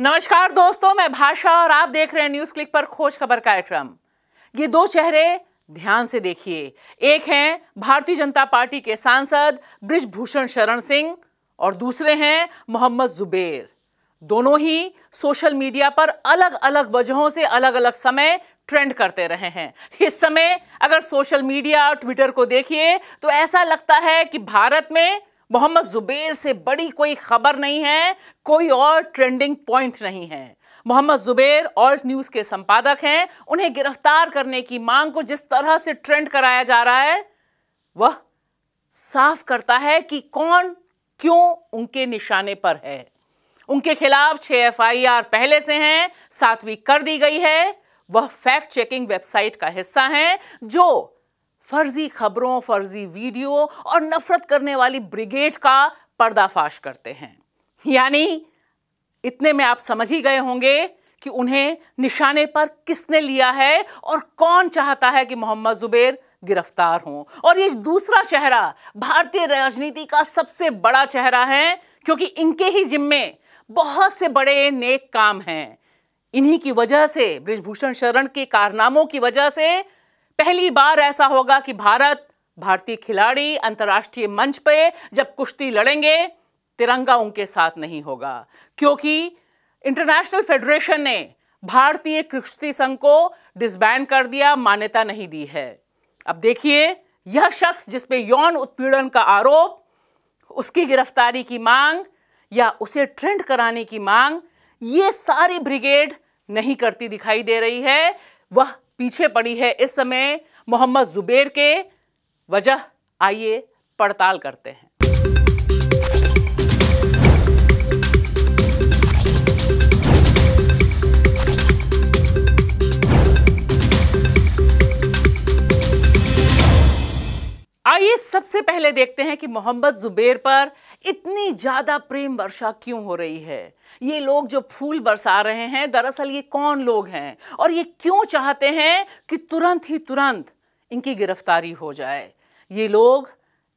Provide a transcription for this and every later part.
नमस्कार दोस्तों मैं भाषा और आप देख रहे हैं न्यूज क्लिक पर खोज खबर कार्यक्रम ये दो चेहरे ध्यान से देखिए एक हैं भारतीय जनता पार्टी के सांसद ब्रिजभूषण शरण सिंह और दूसरे हैं मोहम्मद जुबेर दोनों ही सोशल मीडिया पर अलग अलग वजहों से अलग अलग समय ट्रेंड करते रहे हैं इस समय अगर सोशल मीडिया और ट्विटर को देखिए तो ऐसा लगता है कि भारत में मोहम्मद जुबेर से बड़ी कोई खबर नहीं है कोई और ट्रेंडिंग पॉइंट नहीं है मोहम्मद जुबेर ऑल्ट न्यूज़ के संपादक हैं उन्हें गिरफ्तार करने की मांग को जिस तरह से ट्रेंड कराया जा रहा है वह साफ करता है कि कौन क्यों उनके निशाने पर है उनके खिलाफ छह एफ पहले से हैं सातवीं कर दी गई है वह फैक्ट चेकिंग वेबसाइट का हिस्सा है जो फर्जी खबरों फर्जी वीडियो और नफरत करने वाली ब्रिगेड का पर्दाफाश करते हैं यानी इतने में आप समझ ही गए होंगे कि उन्हें निशाने पर किसने लिया है और कौन चाहता है कि मोहम्मद जुबेर गिरफ्तार हों और ये दूसरा चेहरा भारतीय राजनीति का सबसे बड़ा चेहरा है क्योंकि इनके ही जिम्मे बहुत से बड़े नेक काम हैं इन्हीं की वजह से ब्रिजभूषण शरण के कारनामों की वजह से पहली बार ऐसा होगा कि भारत भारतीय खिलाड़ी अंतर्राष्ट्रीय मंच पर जब कुश्ती लड़ेंगे तिरंगा उनके साथ नहीं होगा क्योंकि इंटरनेशनल फेडरेशन ने भारतीय कुश्ती संघ को डिसबैंड कर दिया मान्यता नहीं दी है अब देखिए यह शख्स जिसपे यौन उत्पीड़न का आरोप उसकी गिरफ्तारी की मांग या उसे ट्रेंड कराने की मांग ये सारी ब्रिगेड नहीं करती दिखाई दे रही है वह पीछे पड़ी है इस समय मोहम्मद जुबेर के वजह आइए पड़ताल करते हैं आइए सबसे पहले देखते हैं कि मोहम्मद जुबेर पर इतनी ज़्यादा प्रेम वर्षा क्यों हो रही है ये लोग जो फूल बरसा रहे हैं दरअसल ये कौन लोग हैं और ये क्यों चाहते हैं कि तुरंत ही तुरंत इनकी गिरफ्तारी हो जाए ये लोग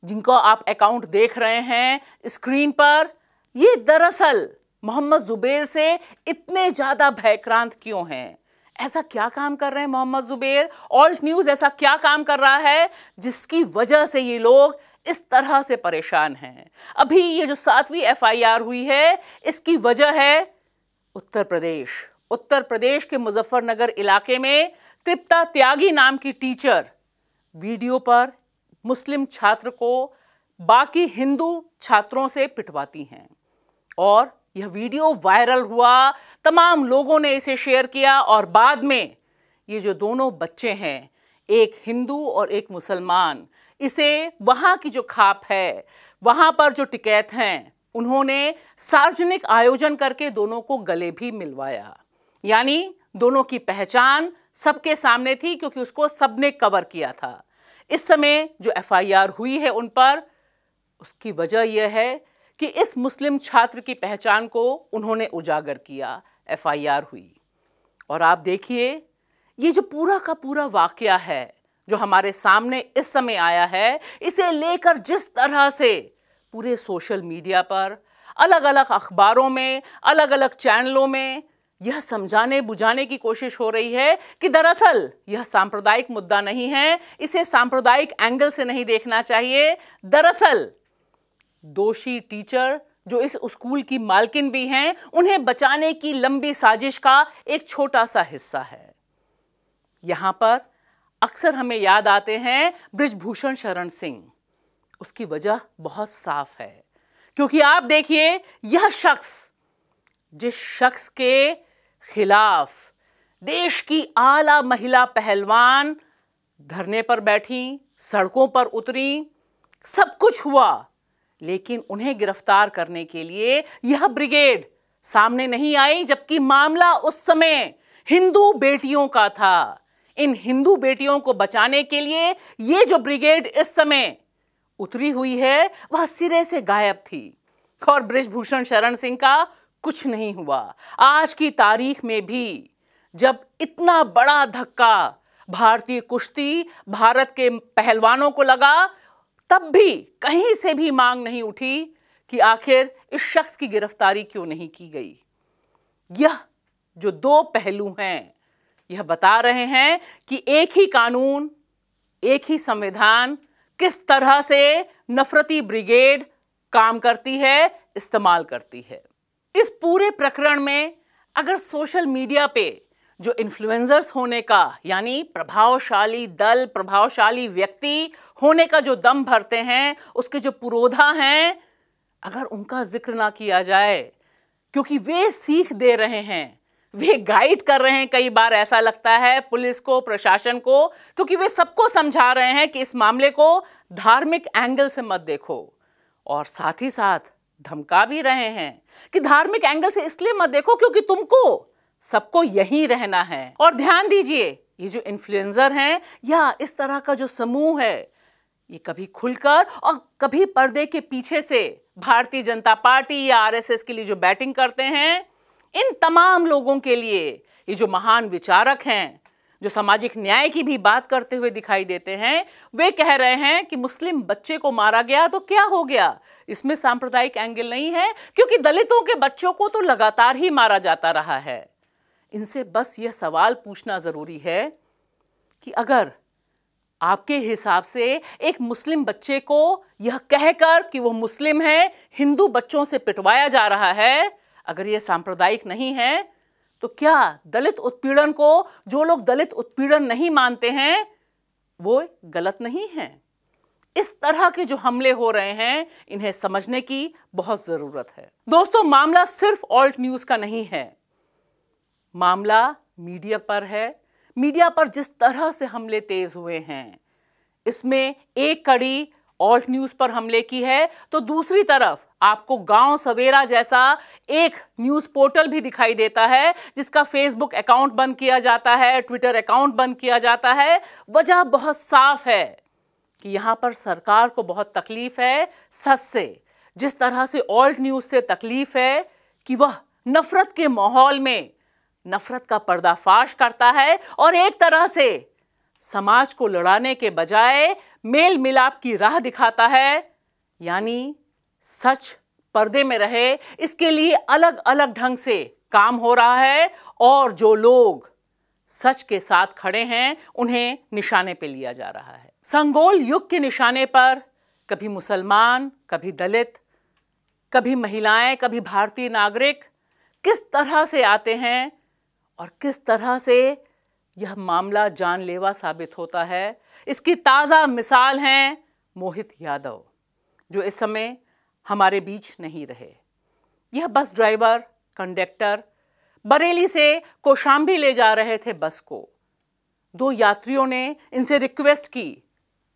जिनको आप अकाउंट देख रहे हैं स्क्रीन पर ये दरअसल मोहम्मद जुबेर से इतने ज़्यादा भयक्रांत क्यों हैं ऐसा क्या काम कर रहे हैं मोहम्मद जुबेर ऑल्ट न्यूज़ ऐसा क्या काम कर रहा है जिसकी वजह से ये लोग इस तरह से परेशान हैं अभी ये जो सातवीं एफआईआर हुई है इसकी वजह है उत्तर प्रदेश उत्तर प्रदेश के मुजफ्फरनगर इलाके में तृप्ता त्यागी नाम की टीचर वीडियो पर मुस्लिम छात्र को बाकी हिंदू छात्रों से पिटवाती हैं और यह वीडियो वायरल हुआ तमाम लोगों ने इसे शेयर किया और बाद में ये जो दोनों बच्चे हैं एक हिंदू और एक मुसलमान इसे वहाँ की जो खाप है वहाँ पर जो टिकैत हैं उन्होंने सार्वजनिक आयोजन करके दोनों को गले भी मिलवाया यानी दोनों की पहचान सबके सामने थी क्योंकि उसको सबने कवर किया था इस समय जो एफआईआर हुई है उन पर उसकी वजह यह है कि इस मुस्लिम छात्र की पहचान को उन्होंने उजागर किया एफआईआर हुई और आप देखिए ये जो पूरा का पूरा वाक्य है जो हमारे सामने इस समय आया है इसे लेकर जिस तरह से पूरे सोशल मीडिया पर अलग अलग अखबारों में अलग अलग चैनलों में यह समझाने बुझाने की कोशिश हो रही है कि दरअसल यह सांप्रदायिक मुद्दा नहीं है इसे सांप्रदायिक एंगल से नहीं देखना चाहिए दरअसल दोषी टीचर जो इस स्कूल की मालकिन भी हैं उन्हें बचाने की लंबी साजिश का एक छोटा सा हिस्सा है यहां पर अक्सर हमें याद आते हैं ब्रिजभूषण शरण सिंह उसकी वजह बहुत साफ है क्योंकि आप देखिए यह शख्स जिस शख्स के खिलाफ देश की आला महिला पहलवान धरने पर बैठी सड़कों पर उतरी सब कुछ हुआ लेकिन उन्हें गिरफ्तार करने के लिए यह ब्रिगेड सामने नहीं आई जबकि मामला उस समय हिंदू बेटियों का था इन हिंदू बेटियों को बचाने के लिए ये जो ब्रिगेड इस समय उतरी हुई है वह सिरे से गायब थी और ब्रिजभूषण शरण सिंह का कुछ नहीं हुआ आज की तारीख में भी जब इतना बड़ा धक्का भारतीय कुश्ती भारत के पहलवानों को लगा तब भी कहीं से भी मांग नहीं उठी कि आखिर इस शख्स की गिरफ्तारी क्यों नहीं की गई यह जो दो पहलू हैं यह बता रहे हैं कि एक ही कानून एक ही संविधान किस तरह से नफरती ब्रिगेड काम करती है इस्तेमाल करती है इस पूरे प्रकरण में अगर सोशल मीडिया पे जो इन्फ्लुएंसर्स होने का यानी प्रभावशाली दल प्रभावशाली व्यक्ति होने का जो दम भरते हैं उसके जो पुरोधा हैं अगर उनका जिक्र ना किया जाए क्योंकि वे सीख दे रहे हैं वे गाइड कर रहे हैं कई बार ऐसा लगता है पुलिस को प्रशासन को क्योंकि वे सबको समझा रहे हैं कि इस मामले को धार्मिक एंगल से मत देखो और साथ ही साथ धमका भी रहे हैं कि धार्मिक एंगल से इसलिए मत देखो क्योंकि तुमको सबको यही रहना है और ध्यान दीजिए ये जो इन्फ्लुएंजर हैं या इस तरह का जो समूह है ये कभी खुलकर और कभी पर्दे के पीछे से भारतीय जनता पार्टी या आरएसएस के लिए जो बैटिंग करते हैं इन तमाम लोगों के लिए ये जो महान विचारक हैं जो सामाजिक न्याय की भी बात करते हुए दिखाई देते हैं वे कह रहे हैं कि मुस्लिम बच्चे को मारा गया तो क्या हो गया इसमें सांप्रदायिक एंगल नहीं है क्योंकि दलितों के बच्चों को तो लगातार ही मारा जाता रहा है इनसे बस यह सवाल पूछना ज़रूरी है कि अगर आपके हिसाब से एक मुस्लिम बच्चे को यह कहकर कि वह मुस्लिम है हिंदू बच्चों से पिटवाया जा रहा है अगर ये सांप्रदायिक नहीं है तो क्या दलित उत्पीड़न को जो लोग दलित उत्पीड़न नहीं मानते हैं वो गलत नहीं है इस तरह के जो हमले हो रहे हैं इन्हें समझने की बहुत ज़रूरत है दोस्तों मामला सिर्फ ऑल्ट न्यूज़ का नहीं है मामला मीडिया पर है मीडिया पर जिस तरह से हमले तेज़ हुए हैं इसमें एक कड़ी ऑल्ट न्यूज़ पर हमले की है तो दूसरी तरफ आपको गांव सवेरा जैसा एक न्यूज़ पोर्टल भी दिखाई देता है जिसका फेसबुक अकाउंट बंद किया जाता है ट्विटर अकाउंट बंद किया जाता है वजह बहुत साफ है कि यहां पर सरकार को बहुत तकलीफ है सच से जिस तरह से ऑल्ट न्यूज़ से तकलीफ है कि वह नफरत के माहौल में नफरत का पर्दाफाश करता है और एक तरह से समाज को लड़ाने के बजाय मेल मिलाप की राह दिखाता है यानी सच पर्दे में रहे इसके लिए अलग अलग ढंग से काम हो रहा है और जो लोग सच के साथ खड़े हैं उन्हें निशाने पे लिया जा रहा है संगोल युग के निशाने पर कभी मुसलमान कभी दलित कभी महिलाएं कभी भारतीय नागरिक किस तरह से आते हैं और किस तरह से यह मामला जानलेवा साबित होता है इसकी ताज़ा मिसाल हैं मोहित यादव जो इस समय हमारे बीच नहीं रहे यह बस ड्राइवर कंडक्टर बरेली से कोशाम्बी ले जा रहे थे बस को दो यात्रियों ने इनसे रिक्वेस्ट की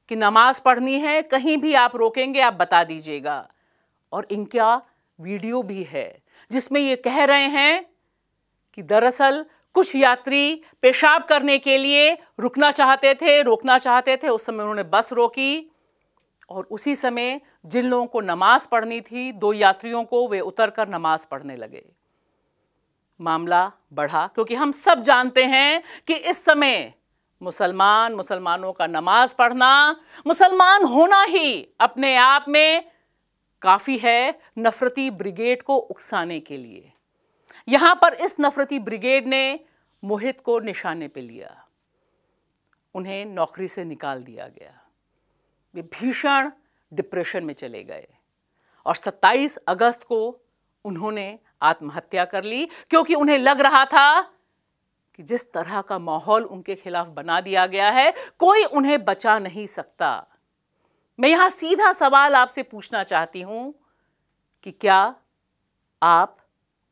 कि नमाज पढ़नी है कहीं भी आप रोकेंगे आप बता दीजिएगा और इनका वीडियो भी है जिसमें ये कह रहे हैं कि दरअसल कुछ यात्री पेशाब करने के लिए रुकना चाहते थे रोकना चाहते थे उस समय उन्होंने बस रोकी और उसी समय जिन लोगों को नमाज पढ़नी थी दो यात्रियों को वे उतर कर नमाज पढ़ने लगे मामला बढ़ा क्योंकि हम सब जानते हैं कि इस समय मुसलमान मुसलमानों का नमाज पढ़ना मुसलमान होना ही अपने आप में काफ़ी है नफरती ब्रिगेड को उकसाने के लिए यहां पर इस नफरती ब्रिगेड ने मोहित को निशाने पे लिया उन्हें नौकरी से निकाल दिया गया ये भीषण डिप्रेशन में चले गए और 27 अगस्त को उन्होंने आत्महत्या कर ली क्योंकि उन्हें लग रहा था कि जिस तरह का माहौल उनके खिलाफ बना दिया गया है कोई उन्हें बचा नहीं सकता मैं यहां सीधा सवाल आपसे पूछना चाहती हूं कि क्या आप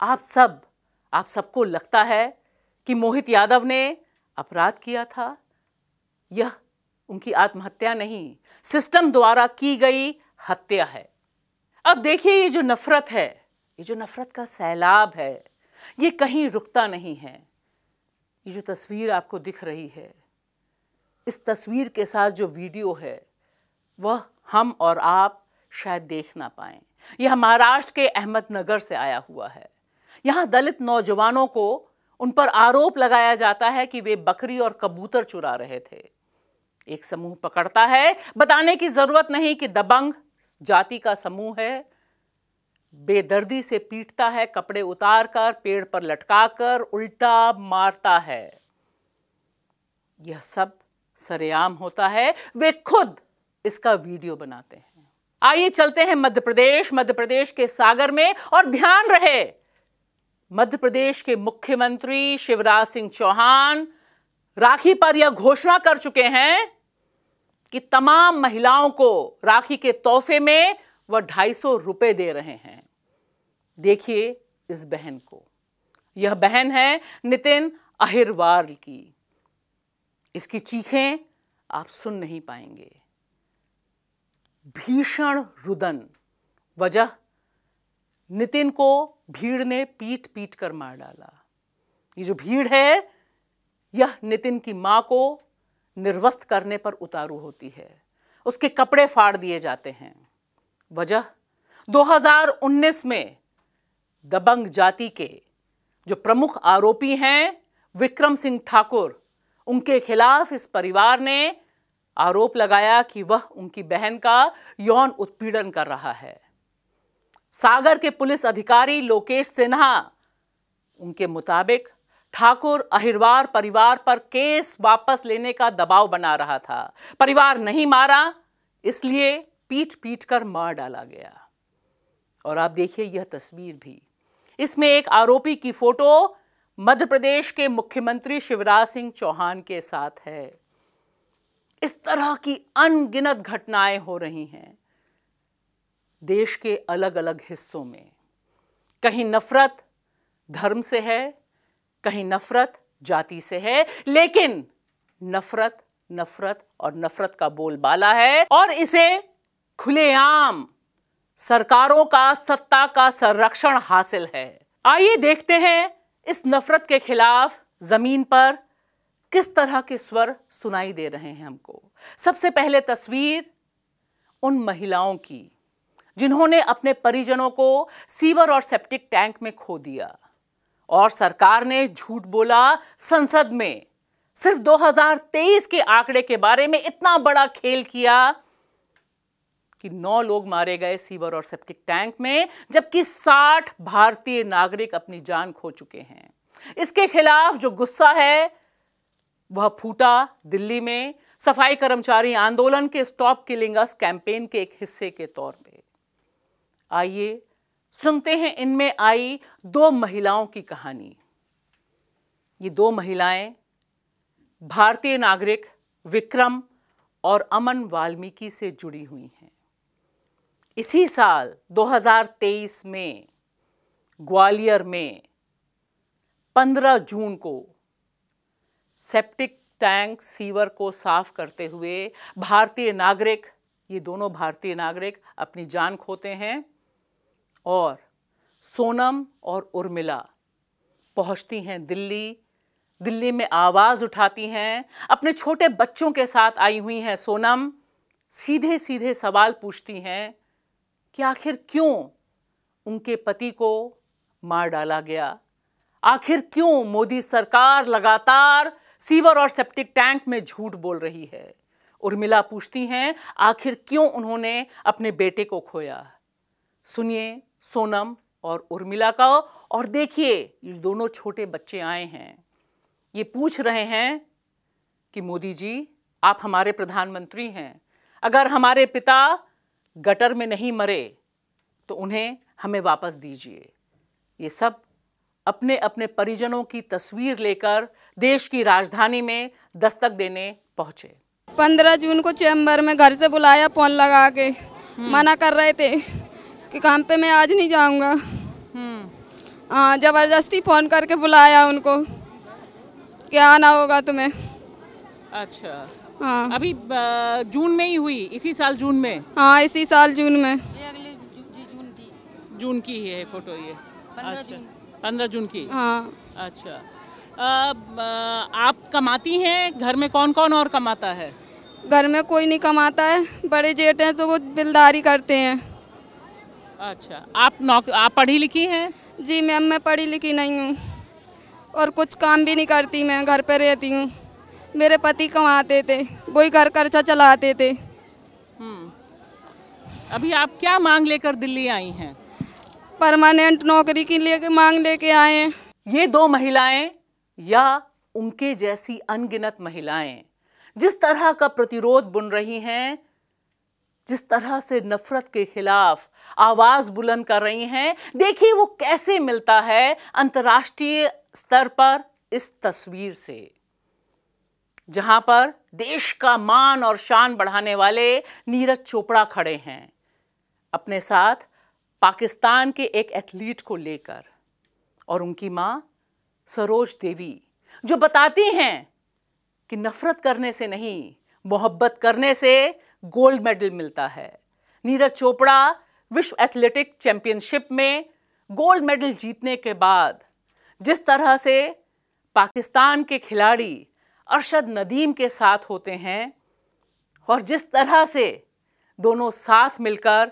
आप सब आप सबको लगता है कि मोहित यादव ने अपराध किया था यह उनकी आत्महत्या नहीं सिस्टम द्वारा की गई हत्या है अब देखिए ये जो नफरत है ये जो नफरत का सैलाब है ये कहीं रुकता नहीं है ये जो तस्वीर आपको दिख रही है इस तस्वीर के साथ जो वीडियो है वह हम और आप शायद देख ना पाए यह महाराष्ट्र के अहमदनगर से आया हुआ है यहां दलित नौजवानों को उन पर आरोप लगाया जाता है कि वे बकरी और कबूतर चुरा रहे थे एक समूह पकड़ता है बताने की जरूरत नहीं कि दबंग जाति का समूह है बेदर्दी से पीटता है कपड़े उतार कर पेड़ पर लटका कर उल्टा मारता है यह सब सरेआम होता है वे खुद इसका वीडियो बनाते हैं आइए चलते हैं मध्य प्रदेश मध्य प्रदेश के सागर में और ध्यान रहे मध्य प्रदेश के मुख्यमंत्री शिवराज सिंह चौहान राखी पर यह घोषणा कर चुके हैं कि तमाम महिलाओं को राखी के तोहफे में वह ढाई सौ रुपये दे रहे हैं देखिए इस बहन को यह बहन है नितिन अहिरवार की इसकी चीखें आप सुन नहीं पाएंगे भीषण रुदन वजह नितिन को भीड़ ने पीट पीट कर मार डाला ये जो भीड़ है यह नितिन की मां को निर्वस्त करने पर उतारू होती है उसके कपड़े फाड़ दिए जाते हैं वजह 2019 में दबंग जाति के जो प्रमुख आरोपी हैं विक्रम सिंह ठाकुर उनके खिलाफ इस परिवार ने आरोप लगाया कि वह उनकी बहन का यौन उत्पीड़न कर रहा है सागर के पुलिस अधिकारी लोकेश सिन्हा उनके मुताबिक ठाकुर अहिरवार परिवार पर केस वापस लेने का दबाव बना रहा था परिवार नहीं मारा इसलिए पीट पीट कर मार डाला गया और आप देखिए यह तस्वीर भी इसमें एक आरोपी की फोटो मध्य प्रदेश के मुख्यमंत्री शिवराज सिंह चौहान के साथ है इस तरह की अनगिनत घटनाएं हो रही हैं देश के अलग अलग हिस्सों में कहीं नफरत धर्म से है कहीं नफरत जाति से है लेकिन नफरत नफरत और नफरत का बोलबाला है और इसे खुलेआम सरकारों का सत्ता का संरक्षण हासिल है आइए देखते हैं इस नफरत के खिलाफ जमीन पर किस तरह के स्वर सुनाई दे रहे हैं हमको सबसे पहले तस्वीर उन महिलाओं की जिन्होंने अपने परिजनों को सीवर और सेप्टिक टैंक में खो दिया और सरकार ने झूठ बोला संसद में सिर्फ 2023 के आंकड़े के बारे में इतना बड़ा खेल किया कि नौ लोग मारे गए सीवर और सेप्टिक टैंक में जबकि 60 भारतीय नागरिक अपनी जान खो चुके हैं इसके खिलाफ जो गुस्सा है वह फूटा दिल्ली में सफाई कर्मचारी आंदोलन के स्टॉप किलिंग अस कैंपेन के एक हिस्से के तौर पे आइए सुनते हैं इनमें आई दो महिलाओं की कहानी ये दो महिलाएं भारतीय नागरिक विक्रम और अमन वाल्मीकि से जुड़ी हुई हैं इसी साल 2023 में ग्वालियर में 15 जून को सेप्टिक टैंक सीवर को साफ करते हुए भारतीय नागरिक ये दोनों भारतीय नागरिक अपनी जान खोते हैं और सोनम और उर्मिला पहुंचती हैं दिल्ली दिल्ली में आवाज़ उठाती हैं अपने छोटे बच्चों के साथ आई हुई हैं सोनम सीधे सीधे सवाल पूछती हैं कि आखिर क्यों उनके पति को मार डाला गया आखिर क्यों मोदी सरकार लगातार सीवर और सेप्टिक टैंक में झूठ बोल रही है उर्मिला पूछती हैं आखिर क्यों उन्होंने अपने बेटे को खोया सुनिए सोनम और उर्मिला का और देखिए ये दोनों छोटे बच्चे आए हैं ये पूछ रहे हैं कि मोदी जी आप हमारे प्रधानमंत्री हैं अगर हमारे पिता गटर में नहीं मरे तो उन्हें हमें वापस दीजिए ये सब अपने अपने परिजनों की तस्वीर लेकर देश की राजधानी में दस्तक देने पहुंचे पंद्रह जून को चैम्बर में घर से बुलाया फोन लगा के हम्म। मना कर रहे थे कि काम पे मैं आज नहीं जाऊँगा हाँ ज़बरदस्ती फ़ोन करके बुलाया उनको क्या आना होगा तुम्हें अच्छा हाँ अभी जून में ही हुई इसी साल जून में हाँ इसी साल जून में ये अगले जून की जून की ही है फोटो ये अच्छा पंद्रह जून की हाँ अच्छा आ, आप कमाती हैं घर में कौन कौन और कमाता है घर में कोई नहीं कमाता है बड़े जेठ हैं तो वो बिलदारी करते हैं अच्छा आप नौक आप पढ़ी लिखी हैं जी मैम मैं पढ़ी लिखी नहीं हूँ और कुछ काम भी नहीं करती मैं घर पर रहती हूँ मेरे पति कमाते थे वही घर खर्चा चलाते थे हम्म। अभी आप क्या मांग लेकर दिल्ली आई हैं परमानेंट नौकरी के लिए मांग लेके आए हैं ये दो महिलाएं या उनके जैसी अनगिनत महिलाएं जिस तरह का प्रतिरोध बुन रही हैं जिस तरह से नफरत के खिलाफ आवाज़ बुलंद कर रही हैं देखिए वो कैसे मिलता है अंतर्राष्ट्रीय स्तर पर इस तस्वीर से जहां पर देश का मान और शान बढ़ाने वाले नीरज चोपड़ा खड़े हैं अपने साथ पाकिस्तान के एक एथलीट को लेकर और उनकी मां सरोज देवी जो बताती हैं कि नफरत करने से नहीं मोहब्बत करने से गोल्ड मेडल मिलता है नीरज चोपड़ा विश्व एथलेटिक चैंपियनशिप में गोल्ड मेडल जीतने के बाद जिस तरह से पाकिस्तान के खिलाड़ी अरशद नदीम के साथ होते हैं और जिस तरह से दोनों साथ मिलकर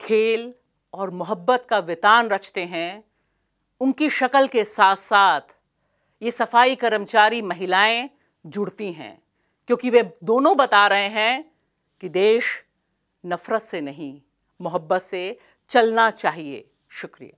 खेल और मोहब्बत का वितान रचते हैं उनकी शक्ल के साथ साथ ये सफाई कर्मचारी महिलाएं जुड़ती हैं क्योंकि वे दोनों बता रहे हैं कि देश नफ़रत से नहीं मोहब्बत से चलना चाहिए शुक्रिया